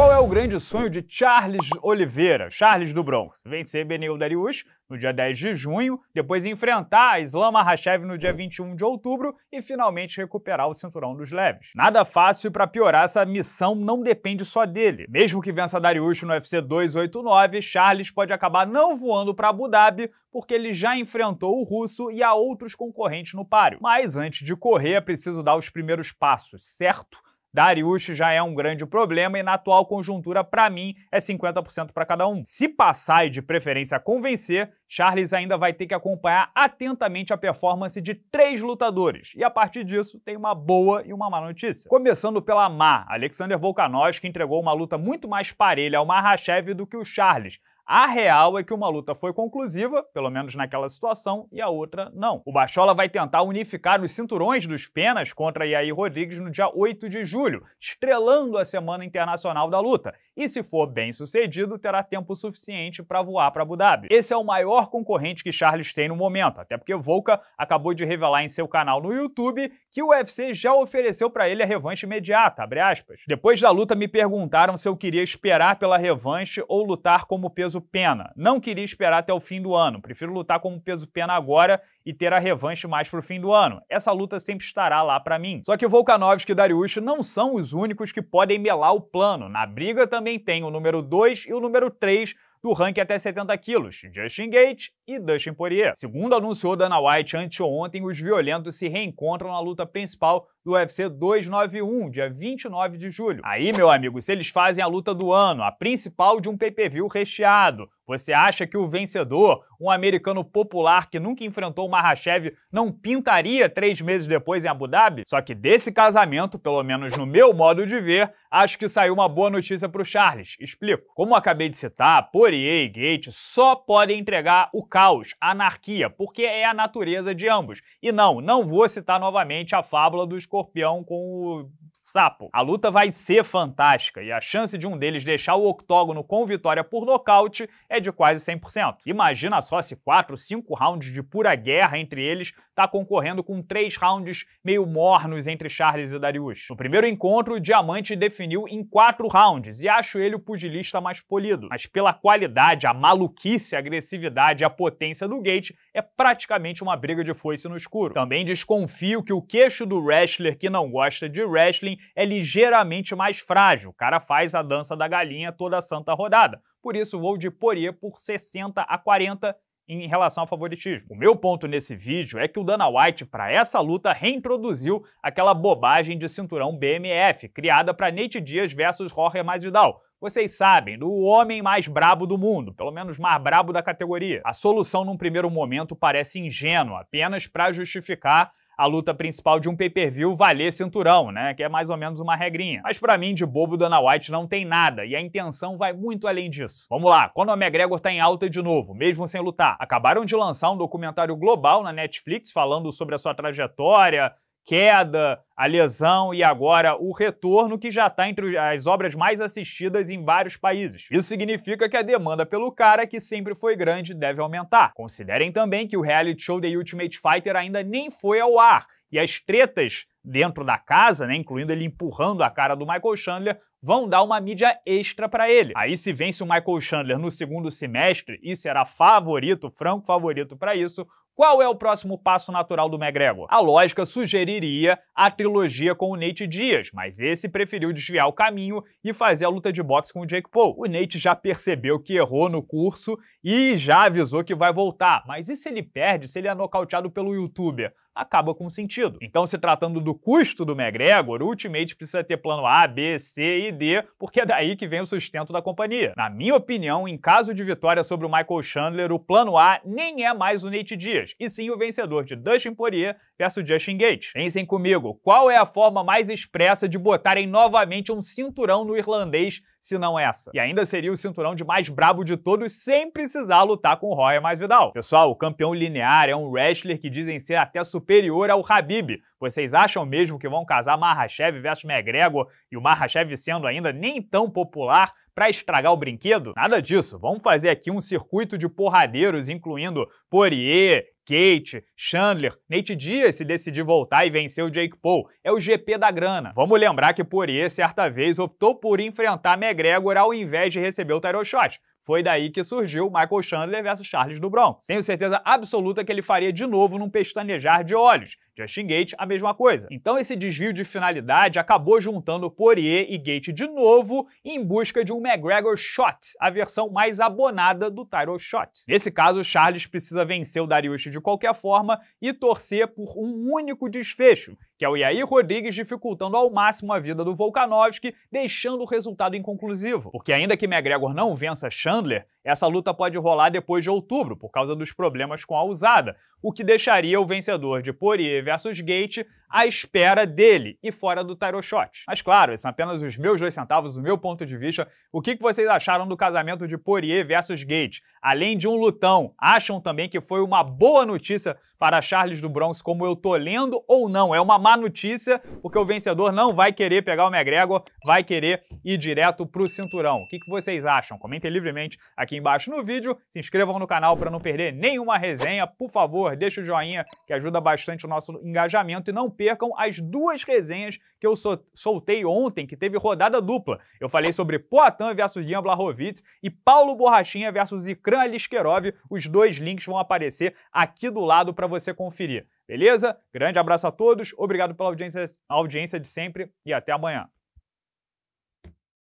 Qual é o grande sonho de Charles Oliveira, Charles do Bronx? Vencer Benil Dariush no dia 10 de junho, depois enfrentar Islam Makhachev no dia 21 de outubro e finalmente recuperar o cinturão dos leves. Nada fácil para piorar, essa missão não depende só dele. Mesmo que vença Dariush no UFC 289, Charles pode acabar não voando para Abu Dhabi porque ele já enfrentou o russo e há outros concorrentes no páreo. Mas antes de correr, é preciso dar os primeiros passos, certo? Dariush já é um grande problema e na atual conjuntura, para mim, é 50% para cada um. Se passar e de preferência convencer, Charles ainda vai ter que acompanhar atentamente a performance de três lutadores. E a partir disso, tem uma boa e uma má notícia. Começando pela má, Alexander Volkanovski entregou uma luta muito mais parelha ao Mahashev do que o Charles, a real é que uma luta foi conclusiva, pelo menos naquela situação, e a outra não. O Bachola vai tentar unificar os cinturões dos penas contra Yair Rodrigues no dia 8 de julho, estrelando a Semana Internacional da Luta. E se for bem sucedido, terá tempo suficiente para voar para Abu Dhabi. Esse é o maior concorrente que Charles tem no momento, até porque Volca acabou de revelar em seu canal no YouTube que o UFC já ofereceu para ele a revanche imediata, Depois da luta me perguntaram se eu queria esperar pela revanche ou lutar como peso peso-pena. Não queria esperar até o fim do ano. Prefiro lutar como peso-pena agora e ter a revanche mais pro fim do ano. Essa luta sempre estará lá para mim. Só que Volkanovski e Dariush não são os únicos que podem melar o plano. Na briga também tem o número 2 e o número 3 do ranking até 70 quilos, Justin Gates e Dustin Poirier. Segundo anunciou Dana White anteontem, os violentos se reencontram na luta principal do UFC 291, dia 29 de julho. Aí, meu amigo, se eles fazem a luta do ano, a principal de um pay-per-view recheado, você acha que o vencedor, um americano popular que nunca enfrentou o Mahashev, não pintaria três meses depois em Abu Dhabi? Só que desse casamento, pelo menos no meu modo de ver, acho que saiu uma boa notícia para o Charles. Explico. Como acabei de citar, Poirier e Gates só podem entregar o caos, a anarquia, porque é a natureza de ambos. E não, não vou citar novamente a fábula dos escorpião com o sapo. A luta vai ser fantástica e a chance de um deles deixar o octógono com vitória por nocaute é de quase 100%. Imagina só se 4, 5 rounds de pura guerra entre eles tá concorrendo com 3 rounds meio mornos entre Charles e Darius. No primeiro encontro, o Diamante definiu em 4 rounds e acho ele o pugilista mais polido. Mas pela qualidade, a maluquice, a agressividade e a potência do Gate, é praticamente uma briga de foice no escuro. Também desconfio que o queixo do wrestler que não gosta de wrestling é ligeiramente mais frágil. O cara faz a dança da galinha toda a santa rodada. Por isso, vou de Poirier por 60 a 40 em relação ao favoritismo. O meu ponto nesse vídeo é que o Dana White, para essa luta, reintroduziu aquela bobagem de cinturão BMF, criada para Nate Diaz versus Jorge Masvidal. Vocês sabem, do homem mais brabo do mundo, pelo menos mais brabo da categoria. A solução num primeiro momento parece ingênua, apenas para justificar a luta principal de um pay-per-view valer cinturão, né? Que é mais ou menos uma regrinha. Mas para mim, de bobo, Dana White não tem nada, e a intenção vai muito além disso. Vamos lá, quando a McGregor tá em alta de novo, mesmo sem lutar, acabaram de lançar um documentário global na Netflix falando sobre a sua trajetória, queda, a lesão e agora o retorno, que já está entre as obras mais assistidas em vários países. Isso significa que a demanda pelo cara, que sempre foi grande, deve aumentar. Considerem também que o reality show The Ultimate Fighter ainda nem foi ao ar e as tretas dentro da casa, né, incluindo ele empurrando a cara do Michael Chandler, vão dar uma mídia extra para ele. Aí se vence o Michael Chandler no segundo semestre e será favorito, franco favorito para isso, qual é o próximo passo natural do McGregor? A lógica sugeriria a trilogia com o Nate Dias, mas esse preferiu desviar o caminho e fazer a luta de boxe com o Jake Paul. O Nate já percebeu que errou no curso e já avisou que vai voltar. Mas e se ele perde, se ele é nocauteado pelo youtuber? acaba com sentido. Então, se tratando do custo do McGregor, o Ultimate precisa ter plano A, B, C e D, porque é daí que vem o sustento da companhia. Na minha opinião, em caso de vitória sobre o Michael Chandler, o plano A nem é mais o Nate Diaz, e sim o vencedor de Dustin Poirier versus Justin Gates. Pensem comigo, qual é a forma mais expressa de botarem novamente um cinturão no irlandês se não essa. E ainda seria o cinturão de mais brabo de todos sem precisar lutar com o Roy mais Vidal. Pessoal, o campeão linear é um wrestler que dizem ser até superior ao Habib. Vocês acham mesmo que vão casar Mahashev versus McGregor e o Mahashev sendo ainda nem tão popular para estragar o brinquedo? Nada disso. Vamos fazer aqui um circuito de porradeiros, incluindo Poirier, Kate, Chandler, Nate Diaz se decidir voltar e vencer o Jake Paul. É o GP da grana. Vamos lembrar que Poirier certa vez optou por enfrentar McGregor ao invés de receber o title shot. Foi daí que surgiu Michael Chandler versus Charles do Bronx. Tenho certeza absoluta que ele faria de novo num pestanejar de olhos. Justin Gate, a mesma coisa. Então esse desvio de finalidade acabou juntando Poirier e Gate de novo em busca de um McGregor Shot, a versão mais abonada do title shot. Nesse caso, Charles precisa vencer o Darius de qualquer forma e torcer por um único desfecho, que é o Yair Rodrigues dificultando ao máximo a vida do Volkanovski, deixando o resultado inconclusivo. Porque ainda que McGregor não vença Chandler, essa luta pode rolar depois de outubro, por causa dos problemas com a usada, o que deixaria o vencedor de Poirier versus Gate à espera dele e fora do tarot shot. Mas claro, esses são apenas os meus dois centavos, o meu ponto de vista. O que vocês acharam do casamento de Poirier versus Gates? Além de um lutão, acham também que foi uma boa notícia para Charles do Bronx, como eu tô lendo, ou não? É uma má notícia, porque o vencedor não vai querer pegar o McGregor, vai querer ir direto pro cinturão. O que vocês acham? Comentem livremente aqui embaixo no vídeo, se inscrevam no canal para não perder nenhuma resenha, por favor, deixa o joinha que ajuda bastante o nosso engajamento e não percam as duas resenhas que eu soltei ontem, que teve rodada dupla. Eu falei sobre Poatan versus Jan Blachowicz e Paulo Borrachinha versus Ikran Aliskerov. Os dois links vão aparecer aqui do lado para você conferir. Beleza? Grande abraço a todos, obrigado pela audiência, audiência de sempre e até amanhã.